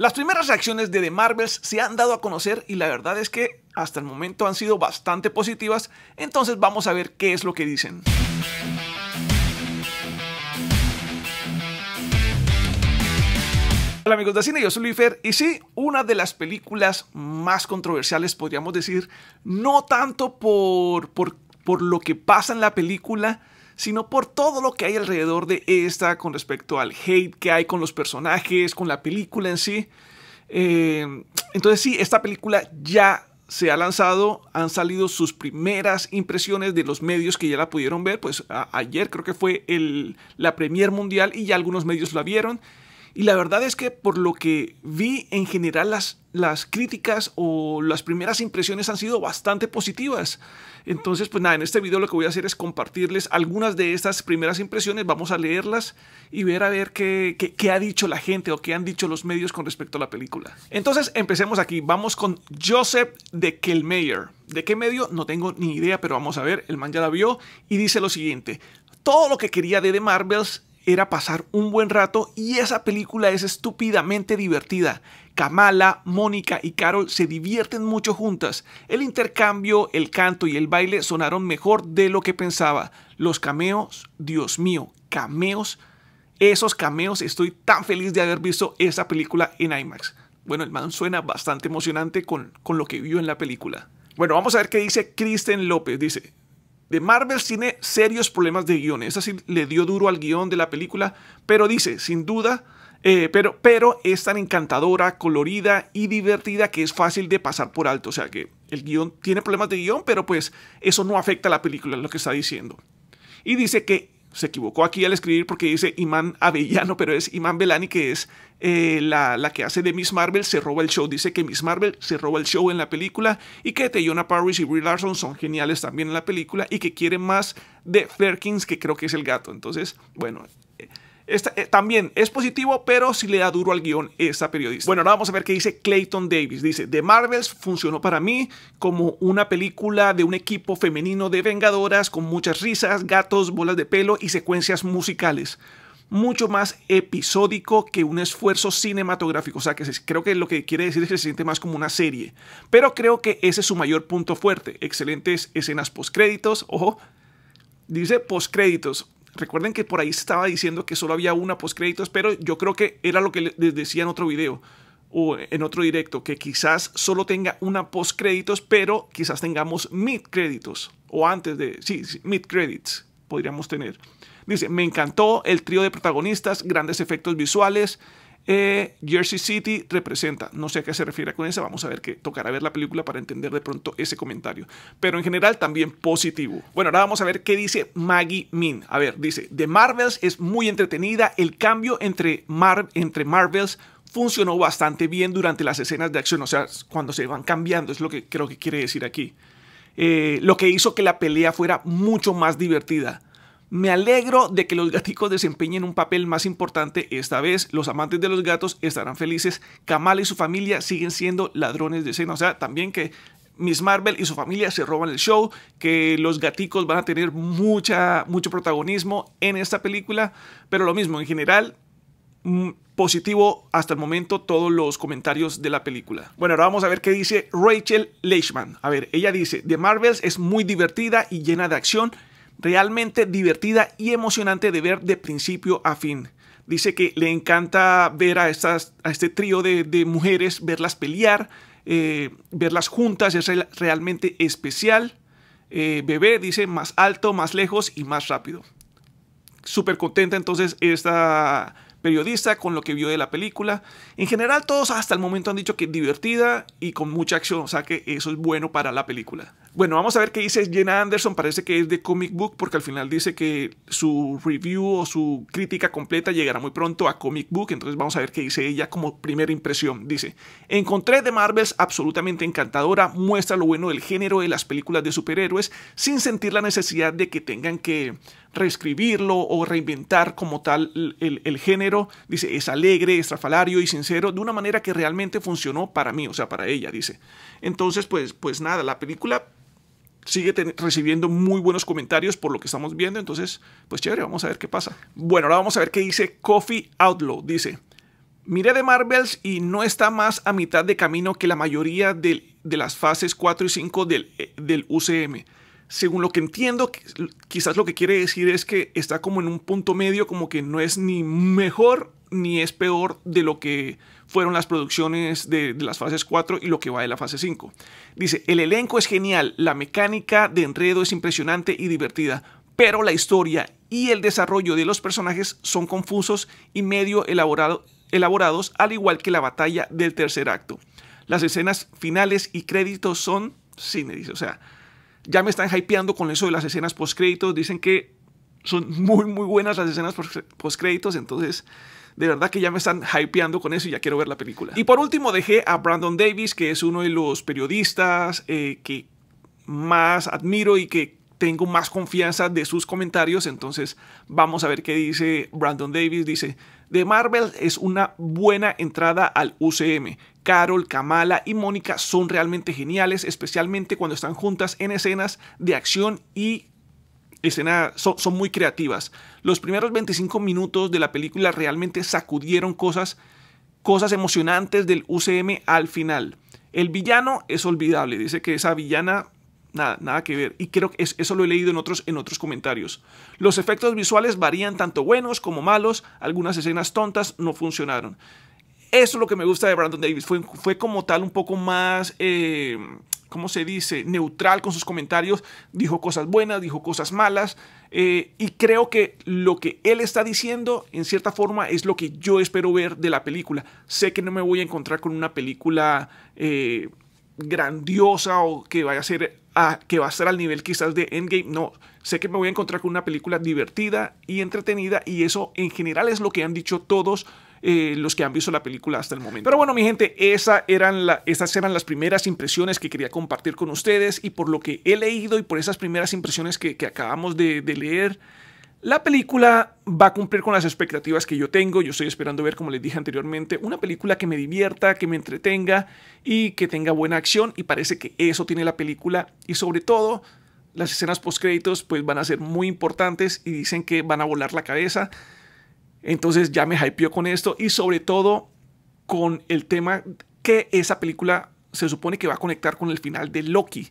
Las primeras reacciones de The Marvels se han dado a conocer y la verdad es que hasta el momento han sido bastante positivas, entonces vamos a ver qué es lo que dicen. Hola amigos de cine, yo soy Lucifer y sí, una de las películas más controversiales podríamos decir, no tanto por, por, por lo que pasa en la película, sino por todo lo que hay alrededor de esta con respecto al hate que hay con los personajes, con la película en sí. Eh, entonces sí, esta película ya se ha lanzado, han salido sus primeras impresiones de los medios que ya la pudieron ver, pues ayer creo que fue la premier mundial y ya algunos medios la vieron. Y la verdad es que por lo que vi en general las, las críticas o las primeras impresiones han sido bastante positivas. Entonces, pues nada, en este video lo que voy a hacer es compartirles algunas de estas primeras impresiones. Vamos a leerlas y ver a ver qué, ha dicho la gente o qué han dicho los medios con respecto a la película. Entonces, empecemos aquí. Vamos con Joseph de Kelmeyer. ¿De qué medio? No tengo ni idea, pero vamos a ver. El man ya la vio y dice lo siguiente. Todo lo que quería de The Marvels era pasar un buen rato y esa película es estúpidamente divertida. Kamala, Mónica y Carol se divierten mucho juntas. El intercambio, el canto y el baile sonaron mejor de lo que pensaba. Los cameos, Dios mío, cameos. Esos cameos, estoy tan feliz de haber visto esa película en IMAX. Bueno, el man suena bastante emocionante con, con lo que vio en la película. Bueno, vamos a ver qué dice Kristen López. Dice, de Marvel tiene serios problemas de guión. Esa sí le dio duro al guión de la película, pero dice, sin duda, eh, pero, pero es tan encantadora, colorida y divertida que es fácil de pasar por alto. O sea que el guión tiene problemas de guión, pero pues eso no afecta a la película, es lo que está diciendo. Y dice que se equivocó aquí al escribir porque dice Iman Avellano, pero es Iman Belani, que es eh, la, la, que hace de Miss Marvel, se roba el show. Dice que Miss Marvel se roba el show en la película y que Teyona Parrish y Brie Larson son geniales también en la película y que quieren más de Ferkins, que creo que es el gato. Entonces, bueno, eh, también es positivo, pero si le da duro al guión esta periodista. Bueno, ahora vamos a ver qué dice Clayton Davis. Dice, The Marvels funcionó para mí como una película de un equipo femenino de vengadoras con muchas risas, gatos, bolas de pelo y secuencias musicales mucho más episódico que un esfuerzo cinematográfico. O sea, que creo que lo que quiere decir es que se siente más como una serie. Pero creo que ese es su mayor punto fuerte. Excelentes escenas postcréditos. Ojo, dice postcréditos. Recuerden que por ahí estaba diciendo que solo había una créditos, pero yo creo que era lo que les decía en otro video o en otro directo, que quizás solo tenga una créditos, pero quizás tengamos mid créditos o antes de, sí, mid credits podríamos tener. Dice, me encantó el trío de protagonistas, grandes efectos visuales, eh, Jersey City representa, no sé a qué se refiere con eso, vamos a ver que tocará ver la película para entender de pronto ese comentario, pero en general también positivo. Bueno, ahora vamos a ver qué dice Maggie Min. A ver, dice, The Marvels es muy entretenida, el cambio entre, Mar Marvels funcionó bastante bien durante las escenas de acción, o sea, cuando se van cambiando, es lo que creo que quiere decir aquí. Eh, lo que hizo que la pelea fuera mucho más divertida. Me alegro de que los gaticos desempeñen un papel más importante esta vez. Los amantes de los gatos estarán felices. Kamal y su familia siguen siendo ladrones de escena. O sea, también que Miss Marvel y su familia se roban el show, que los gaticos van a tener mucha, mucho protagonismo en esta película, pero lo mismo, en general, mm, positivo hasta el momento todos los comentarios de la película. Bueno, ahora vamos a ver qué dice Rachel Leishman. A ver, ella dice, The Marvels es muy divertida y llena de acción realmente divertida y emocionante de ver de principio a fin. Dice que le encanta ver a, a este trío de, mujeres, verlas pelear, eh, verlas juntas, es realmente especial. Eh, bebé dice más alto, más lejos y más rápido. Súper contenta entonces esta periodista con lo que vio de la película. En general todos hasta el momento han dicho que es divertida y con mucha acción, o sea que eso es bueno para la película. Bueno, vamos a ver qué dice Jenna Anderson, parece que es de comic book porque al final dice que su review o su crítica completa llegará muy pronto a comic book, entonces vamos a ver qué dice ella como primera impresión. Dice, encontré de Marvels absolutamente encantadora, muestra lo bueno del género de las películas de superhéroes sin sentir la necesidad de que tengan que reescribirlo o reinventar como tal el, género. Dice, es alegre, estrafalario y sincero, de una manera que realmente funcionó para mí, o sea, para ella, dice. Entonces, pues, pues nada, la película sigue recibiendo muy buenos comentarios por lo que estamos viendo, entonces, pues chévere, vamos a ver qué pasa. Bueno, ahora vamos a ver qué dice Coffee Outlaw, dice... Miré de Marvels y no está más a mitad de camino que la mayoría de, las fases 4 y 5 del, eh, del UCM según lo que entiendo, quizás lo que quiere decir es que está como en un punto medio, como que no es ni mejor ni es peor de lo que fueron las producciones de, las fases 4 y lo que va de la fase 5. Dice, el elenco es genial, la mecánica de enredo es impresionante y divertida, pero la historia y el desarrollo de los personajes son confusos y medio elaborados, al igual que la batalla del tercer acto. Las escenas finales y créditos son dice, o sea, ya me están hypeando con eso de las escenas post créditos. Dicen que son muy, muy buenas las escenas créditos. Entonces, de verdad que ya me están hypeando con eso y ya quiero ver la película. Y por último, dejé a Brandon Davis, que es uno de los periodistas eh, que más admiro y que tengo más confianza de sus comentarios. Entonces, vamos a ver qué dice Brandon Davis. Dice, The Marvel es una buena entrada al UCM. Carol, Kamala y Mónica son realmente geniales, especialmente cuando están juntas en escenas de acción y escenas son, muy creativas. Los primeros 25 minutos de la película realmente sacudieron cosas, cosas emocionantes del UCM al final. El villano es olvidable, dice que esa villana nada, nada que ver. Y creo que eso lo he leído en otros, en otros comentarios. Los efectos visuales varían tanto buenos como malos, algunas escenas tontas no funcionaron. Eso es lo que me gusta de Brandon Davis. Fue, como tal un poco más... Eh, ¿cómo se dice?, neutral con sus comentarios, dijo cosas buenas, dijo cosas malas, eh, y creo que lo que él está diciendo, en cierta forma, es lo que yo espero ver de la película. Sé que no me voy a encontrar con una película eh, grandiosa o que vaya a ser que va a estar al nivel quizás de Endgame, no. Sé que me voy a encontrar con una película divertida y entretenida, y eso en general es lo que han dicho todos eh, los que han visto la película hasta el momento. Pero bueno, mi gente, esa eran esas eran las primeras impresiones que quería compartir con ustedes y por lo que he leído y por esas primeras impresiones que, acabamos de, leer, la película va a cumplir con las expectativas que yo tengo. Yo estoy esperando ver, como les dije anteriormente, una película que me divierta, que me entretenga y que tenga buena acción. Y parece que eso tiene la película. Y sobre todo, las escenas post créditos pues, van a ser muy importantes y dicen que van a volar la cabeza. Entonces ya me hypeó con esto y sobre todo con el tema que esa película se supone que va a conectar con el final de Loki.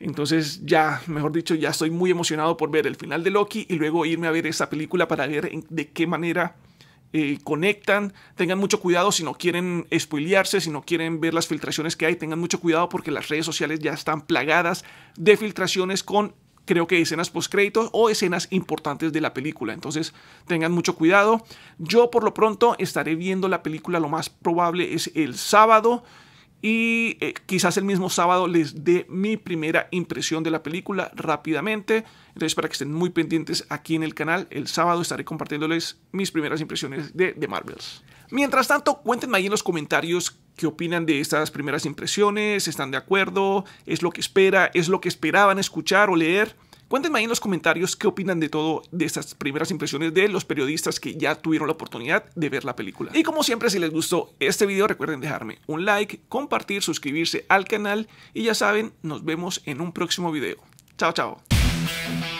Entonces ya, mejor dicho, ya estoy muy emocionado por ver el final de Loki y luego irme a ver esa película para ver de qué manera eh, conectan. Tengan mucho cuidado si no quieren spoilearse, si no quieren ver las filtraciones que hay, tengan mucho cuidado porque las redes sociales ya están plagadas de filtraciones con creo que escenas post créditos o escenas importantes de la película. Entonces tengan mucho cuidado. Yo por lo pronto estaré viendo la película, lo más probable es el sábado. Y eh, quizás el mismo sábado les dé mi primera impresión de la película rápidamente. Entonces, para que estén muy pendientes aquí en el canal, el sábado estaré compartiéndoles mis primeras impresiones de The Marvels. Mientras tanto, cuéntenme ahí en los comentarios ¿Qué opinan de estas primeras impresiones? ¿Están de acuerdo? ¿Es lo que espera? ¿Es lo que esperaban escuchar o leer? Cuéntenme ahí en los comentarios qué opinan de todo, de estas primeras impresiones de los periodistas que ya tuvieron la oportunidad de ver la película. Y como siempre, si les gustó este video, recuerden dejarme un like, compartir, suscribirse al canal y ya saben, nos vemos en un próximo video. Chao, chao.